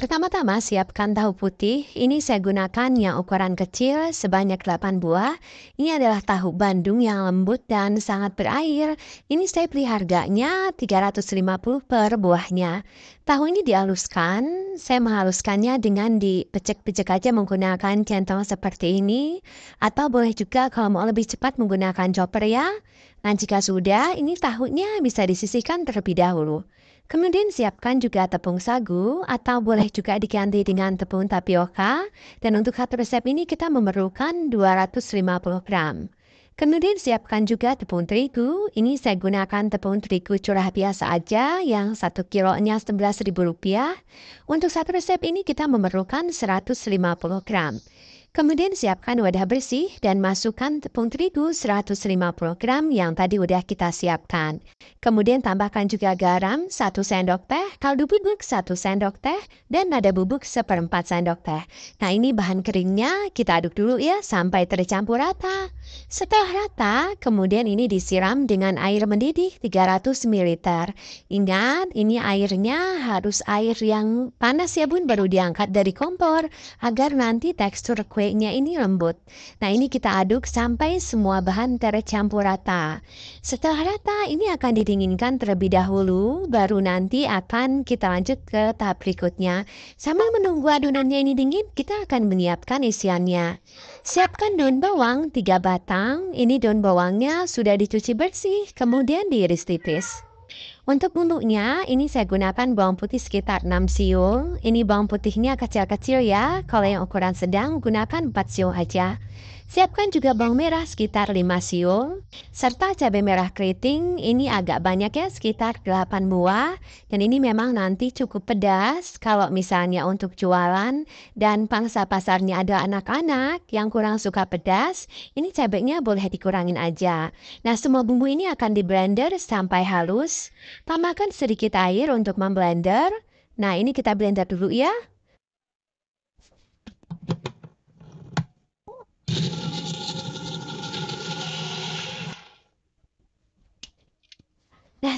Pertama-tama siapkan tahu putih, ini saya gunakan yang ukuran kecil sebanyak 8 buah. Ini adalah tahu Bandung yang lembut dan sangat berair. Ini saya beli harganya 350 per buahnya. Tahu ini dihaluskan, saya menghaluskannya dengan dipecek-pecek aja menggunakan centong seperti ini. Atau boleh juga kalau mau lebih cepat menggunakan chopper ya. Nah jika sudah, ini tahunya bisa disisihkan terlebih dahulu. Kemudian siapkan juga tepung sagu atau boleh juga diganti dengan tepung tapioka. Dan untuk satu resep ini kita memerlukan 250 gram. Kemudian siapkan juga tepung terigu. Ini saya gunakan tepung terigu curah biasa aja yang 1 kilonya Rp11.000. Untuk satu resep ini kita memerlukan 150 gram. Kemudian siapkan wadah bersih dan masukkan tepung terigu 150 gram yang tadi sudah kita siapkan. Kemudian tambahkan juga garam 1 sendok teh, kaldu bubuk 1 sendok teh, dan nada bubuk 1 sendok teh. Nah ini bahan keringnya kita aduk dulu ya sampai tercampur rata. Setelah rata, kemudian ini disiram dengan air mendidih 300 ml. Ingat, ini airnya harus air yang panas ya bun baru diangkat dari kompor agar nanti tekstur kue kuenya ini lembut. Nah, ini kita aduk sampai semua bahan tercampur rata. Setelah rata, ini akan didinginkan terlebih dahulu, baru nanti akan kita lanjut ke tahap berikutnya. Sambil menunggu adonannya ini dingin, kita akan menyiapkan isiannya. Siapkan daun bawang 3 batang. Ini daun bawangnya sudah dicuci bersih, kemudian diiris tipis. Untuk bumbunya, ini saya gunakan bawang putih sekitar 6 siung. Ini bawang putihnya kecil-kecil ya. Kalau yang ukuran sedang, gunakan 4 siung aja. Siapkan juga bawang merah sekitar 5 siung, serta cabai merah keriting ini agak banyak ya, sekitar 8 buah. Dan ini memang nanti cukup pedas kalau misalnya untuk jualan dan pangsa pasarnya ada anak-anak yang kurang suka pedas, ini cabainya boleh dikurangin aja. Nah, semua bumbu ini akan di blender sampai halus. Tambahkan sedikit air untuk memblender. Nah, ini kita blender dulu ya.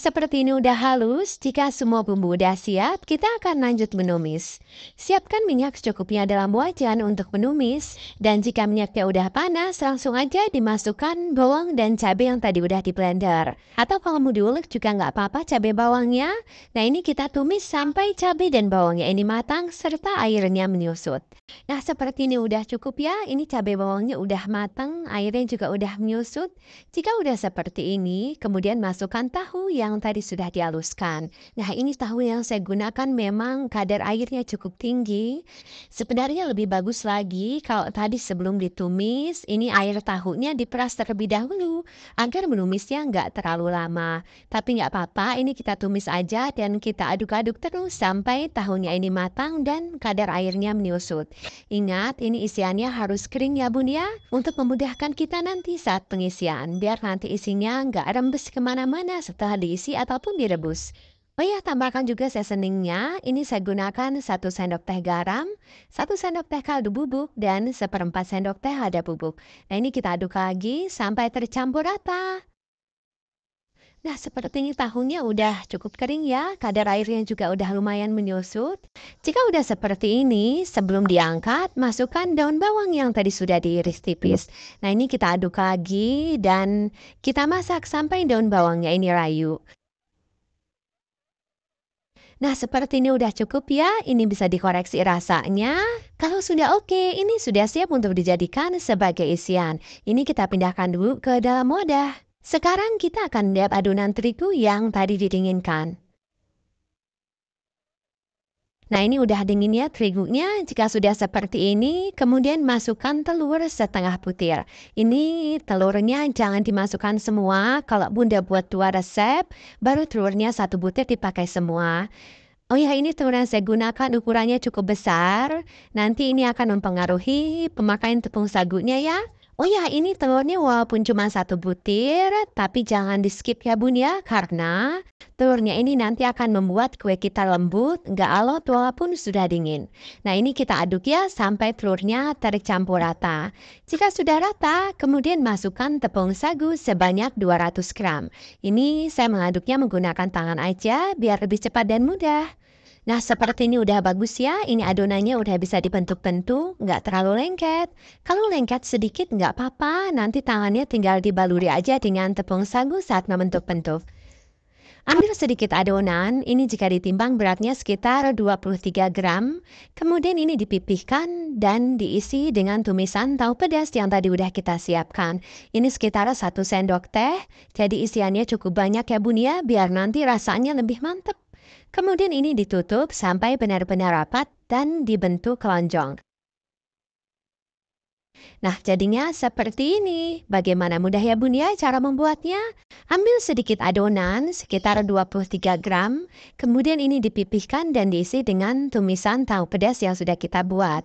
seperti ini udah halus, jika semua bumbu udah siap, kita akan lanjut menumis. Siapkan minyak secukupnya dalam wajan untuk menumis, dan jika minyaknya udah panas, langsung aja dimasukkan bawang dan cabai yang tadi udah di blender. Atau kalau mau diulek juga nggak apa-apa cabai bawangnya. Nah ini kita tumis sampai cabai dan bawangnya ini matang, serta airnya menyusut. Nah seperti ini udah cukup ya, ini cabai bawangnya udah matang, airnya juga udah menyusut. Jika udah seperti ini, kemudian masukkan tahu yang yang tadi sudah dihaluskan. Nah, ini tahu yang saya gunakan memang kadar airnya cukup tinggi. Sebenarnya lebih bagus lagi kalau tadi sebelum ditumis, ini air tahunya diperas terlebih dahulu agar menumisnya nggak terlalu lama. Tapi nggak apa-apa, ini kita tumis aja dan kita aduk-aduk terus sampai tahunya ini matang dan kadar airnya menyusut. Ingat, ini isiannya harus kering ya bun ya, untuk memudahkan kita nanti saat pengisian, biar nanti isinya nggak rembes kemana-mana setelah diisi diisi ataupun direbus. Oh ya, tambahkan juga seasoningnya. Ini saya gunakan satu sendok teh garam, satu sendok teh kaldu bubuk, dan seperempat sendok teh ada bubuk. Nah, ini kita aduk lagi sampai tercampur rata. Nah, seperti ini tahunya udah cukup kering ya, kadar airnya juga udah lumayan menyusut. Jika udah seperti ini, sebelum diangkat, masukkan daun bawang yang tadi sudah diiris tipis. Nah, ini kita aduk lagi dan kita masak sampai daun bawangnya ini rayu. Nah, seperti ini udah cukup ya. Ini bisa dikoreksi rasanya. Kalau sudah oke, okay, ini sudah siap untuk dijadikan sebagai isian. Ini kita pindahkan dulu ke dalam wadah. Sekarang kita akan lihat adonan terigu yang tadi didinginkan. Nah ini udah dingin ya terigunya, jika sudah seperti ini, kemudian masukkan telur setengah butir. Ini telurnya jangan dimasukkan semua, kalau bunda buat dua resep, baru telurnya satu butir dipakai semua. Oh ya, ini telur yang saya gunakan ukurannya cukup besar. Nanti ini akan mempengaruhi pemakaian tepung sagunya ya. Oh ya, ini telurnya walaupun cuma satu butir, tapi jangan di-skip ya bun ya, karena telurnya ini nanti akan membuat kue kita lembut, nggak alot walaupun sudah dingin. Nah ini kita aduk ya sampai telurnya tercampur rata. Jika sudah rata, kemudian masukkan tepung sagu sebanyak 200 gram. Ini saya mengaduknya menggunakan tangan aja biar lebih cepat dan mudah. Nah, seperti ini udah bagus ya. Ini adonannya udah bisa dibentuk-bentuk, nggak terlalu lengket. Kalau lengket sedikit nggak apa-apa, nanti tangannya tinggal dibaluri aja dengan tepung sagu saat membentuk-bentuk. Ambil sedikit adonan, ini jika ditimbang beratnya sekitar 23 gram. Kemudian ini dipipihkan dan diisi dengan tumisan tahu pedas yang tadi udah kita siapkan. Ini sekitar 1 sendok teh, jadi isiannya cukup banyak ya bun ya. biar nanti rasanya lebih mantep. Kemudian ini ditutup sampai benar-benar rapat dan dibentuk kelonjong. Nah, jadinya seperti ini. Bagaimana mudah ya Bun ya cara membuatnya? Ambil sedikit adonan, sekitar 23 gram. Kemudian ini dipipihkan dan diisi dengan tumisan tahu pedas yang sudah kita buat.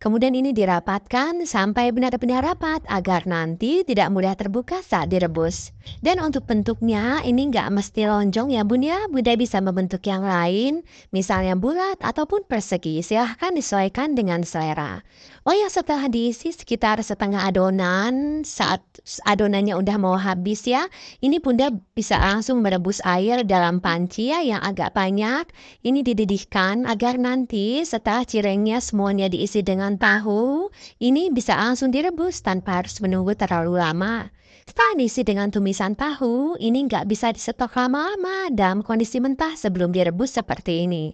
Kemudian ini dirapatkan sampai benar-benar rapat agar nanti tidak mudah terbuka saat direbus. Dan untuk bentuknya ini nggak mesti lonjong ya bun ya, bunda bisa membentuk yang lain, misalnya bulat ataupun persegi, silahkan disesuaikan dengan selera. Oh ya setelah diisi sekitar setengah adonan, saat adonannya udah mau habis ya, ini Bunda bisa langsung merebus air dalam panci ya yang agak banyak. Ini dididihkan agar nanti setelah cirengnya semuanya diisi dengan tahu, ini bisa langsung direbus tanpa harus menunggu terlalu lama. Setelah diisi dengan tumisan tahu, ini nggak bisa disetok lama-lama dalam kondisi mentah sebelum direbus seperti ini.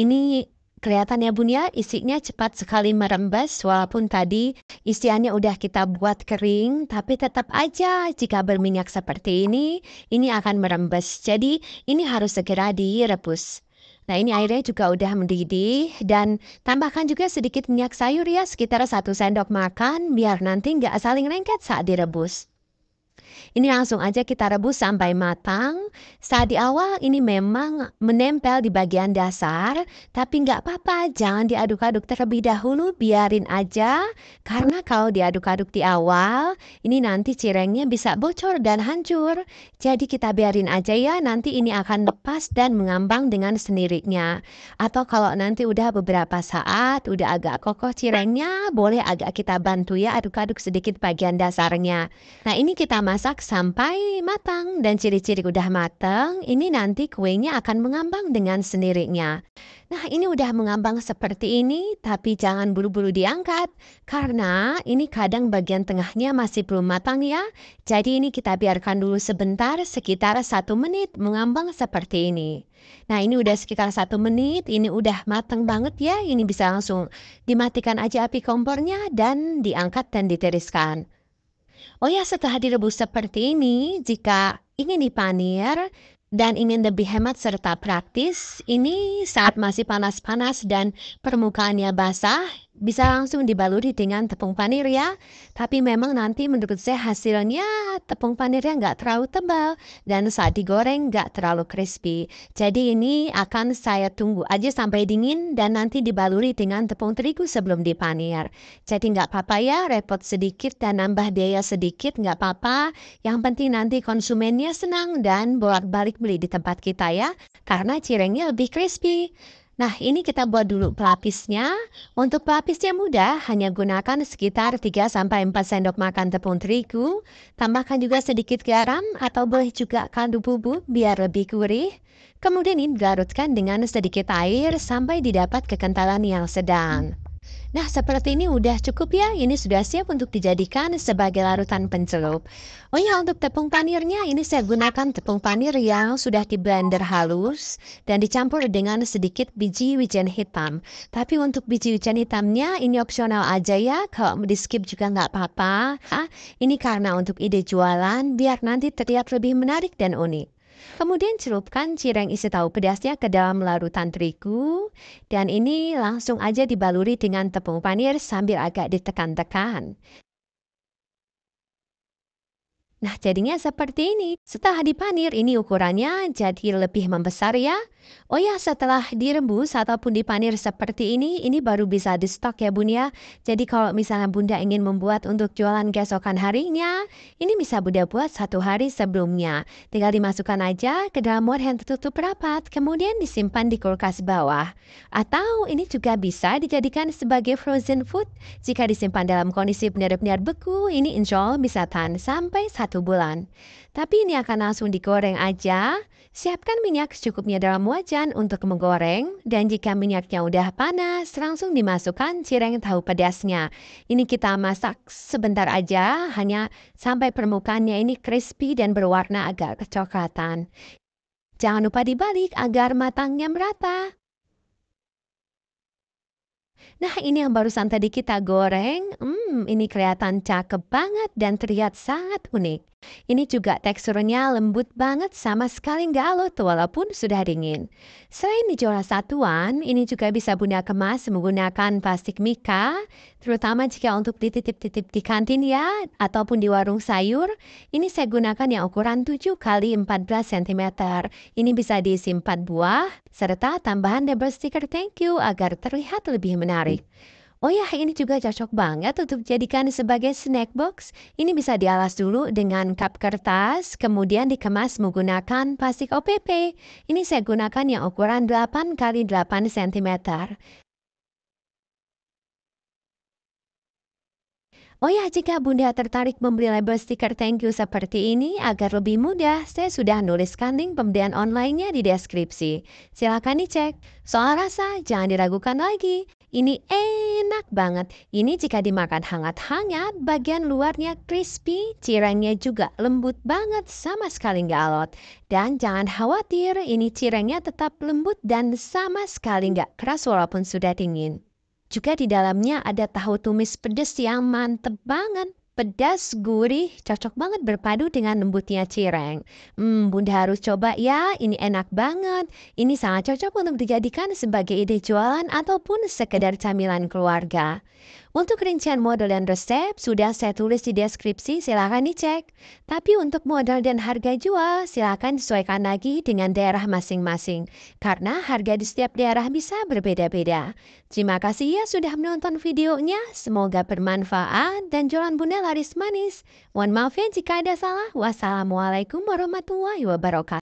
Ini Kelihatannya Bunya isinya cepat sekali merembes walaupun tadi isiannya udah kita buat kering tapi tetap aja jika berminyak seperti ini ini akan merembes. Jadi ini harus segera direbus. Nah ini airnya juga udah mendidih dan tambahkan juga sedikit minyak sayur ya sekitar satu sendok makan biar nanti nggak saling lengket saat direbus. Ini langsung aja kita rebus sampai matang. Saat di awal ini memang menempel di bagian dasar, tapi nggak apa-apa, jangan diaduk-aduk terlebih dahulu, biarin aja. Karena kalau diaduk-aduk di awal, ini nanti cirengnya bisa bocor dan hancur. Jadi kita biarin aja ya, nanti ini akan lepas dan mengambang dengan sendirinya. Atau kalau nanti udah beberapa saat, udah agak kokoh cirengnya, boleh agak kita bantu ya aduk-aduk sedikit bagian dasarnya. Nah ini kita masuk dimasak sampai matang dan ciri-ciri udah matang, ini nanti kuenya akan mengambang dengan sendirinya. Nah, ini udah mengambang seperti ini, tapi jangan buru-buru diangkat karena ini kadang bagian tengahnya masih belum matang ya. Jadi ini kita biarkan dulu sebentar, sekitar satu menit mengambang seperti ini. Nah, ini udah sekitar satu menit, ini udah matang banget ya. Ini bisa langsung dimatikan aja api kompornya dan diangkat dan ditiriskan. Oh ya, setelah direbus seperti ini, jika ingin dipanir dan ingin lebih hemat serta praktis, ini saat masih panas-panas dan permukaannya basah, bisa langsung dibaluri dengan tepung panir ya. Tapi memang nanti menurut saya hasilnya tepung panirnya nggak terlalu tebal dan saat digoreng nggak terlalu crispy. Jadi ini akan saya tunggu aja sampai dingin dan nanti dibaluri dengan tepung terigu sebelum dipanir. Jadi nggak apa-apa ya, repot sedikit dan nambah biaya sedikit nggak apa-apa. Yang penting nanti konsumennya senang dan bolak-balik beli di tempat kita ya, karena cirengnya lebih crispy. Nah, ini kita buat dulu pelapisnya. Untuk pelapisnya mudah, hanya gunakan sekitar 3-4 sendok makan tepung terigu. Tambahkan juga sedikit garam atau boleh juga kaldu bubuk biar lebih gurih. Kemudian ini dilarutkan dengan sedikit air sampai didapat kekentalan yang sedang. Nah, seperti ini udah cukup ya. Ini sudah siap untuk dijadikan sebagai larutan pencelup. Oh ya, untuk tepung panirnya ini saya gunakan tepung panir yang sudah di blender halus dan dicampur dengan sedikit biji wijen hitam. Tapi untuk biji wijen hitamnya ini opsional aja ya. Kalau di skip juga nggak apa-apa. Ah, ini karena untuk ide jualan biar nanti terlihat lebih menarik dan unik. Kemudian celupkan cireng isi tahu pedasnya ke dalam larutan terigu dan ini langsung aja dibaluri dengan tepung panir sambil agak ditekan-tekan. Nah, jadinya seperti ini. Setelah dipanir, ini ukurannya jadi lebih membesar ya. Oh ya, setelah direbus ataupun dipanir seperti ini, ini baru bisa di stok ya bun ya. Jadi kalau misalnya bunda ingin membuat untuk jualan keesokan harinya, ini bisa bunda buat satu hari sebelumnya. Tinggal dimasukkan aja ke dalam wadah yang tertutup rapat, kemudian disimpan di kulkas bawah. Atau ini juga bisa dijadikan sebagai frozen food. Jika disimpan dalam kondisi benar-benar beku, ini insya Allah bisa tahan sampai satu satu bulan. Tapi ini akan langsung digoreng aja. Siapkan minyak secukupnya dalam wajan untuk menggoreng, dan jika minyaknya udah panas, langsung dimasukkan cireng tahu pedasnya. Ini kita masak sebentar aja, hanya sampai permukaannya ini crispy dan berwarna agak kecoklatan. Jangan lupa dibalik agar matangnya merata. Nah, ini yang barusan tadi kita goreng. Hmm, Hmm, ini kelihatan cakep banget dan terlihat sangat unik. Ini juga teksturnya lembut banget sama sekali nggak alot walaupun sudah dingin. Selain dijual satuan, ini juga bisa Bunda kemas menggunakan plastik mika, terutama jika untuk dititip-titip di kantin ya, ataupun di warung sayur. Ini saya gunakan yang ukuran 7 kali 14 cm. Ini bisa diisi 4 buah, serta tambahan double sticker thank you agar terlihat lebih menarik. Oh ya, ini juga cocok banget untuk dijadikan sebagai snack box. Ini bisa dialas dulu dengan cup kertas, kemudian dikemas menggunakan plastik OPP. Ini saya gunakan yang ukuran 8 x 8 cm. Oh ya, jika Bunda tertarik membeli label stiker thank you seperti ini agar lebih mudah, saya sudah nuliskan link pembelian online-nya di deskripsi. Silahkan dicek. Soal rasa, jangan diragukan lagi. Ini enak banget. Ini jika dimakan hangat-hangat, bagian luarnya crispy, cirengnya juga lembut banget, sama sekali nggak alot. Dan jangan khawatir, ini cirengnya tetap lembut dan sama sekali nggak keras walaupun sudah dingin. Juga di dalamnya ada tahu tumis pedas yang mantep banget. Pedas, gurih, cocok banget berpadu dengan lembutnya cireng. Hmm, Bunda harus coba ya, ini enak banget. Ini sangat cocok untuk dijadikan sebagai ide jualan ataupun sekedar camilan keluarga. Untuk rincian model dan resep sudah saya tulis di deskripsi, silakan dicek. Tapi untuk modal dan harga jual, silakan sesuaikan lagi dengan daerah masing-masing, karena harga di setiap daerah bisa berbeda-beda. Terima kasih ya sudah menonton videonya, semoga bermanfaat dan jualan bunda laris manis. Mohon maaf ya jika ada salah. Wassalamualaikum warahmatullahi wabarakatuh.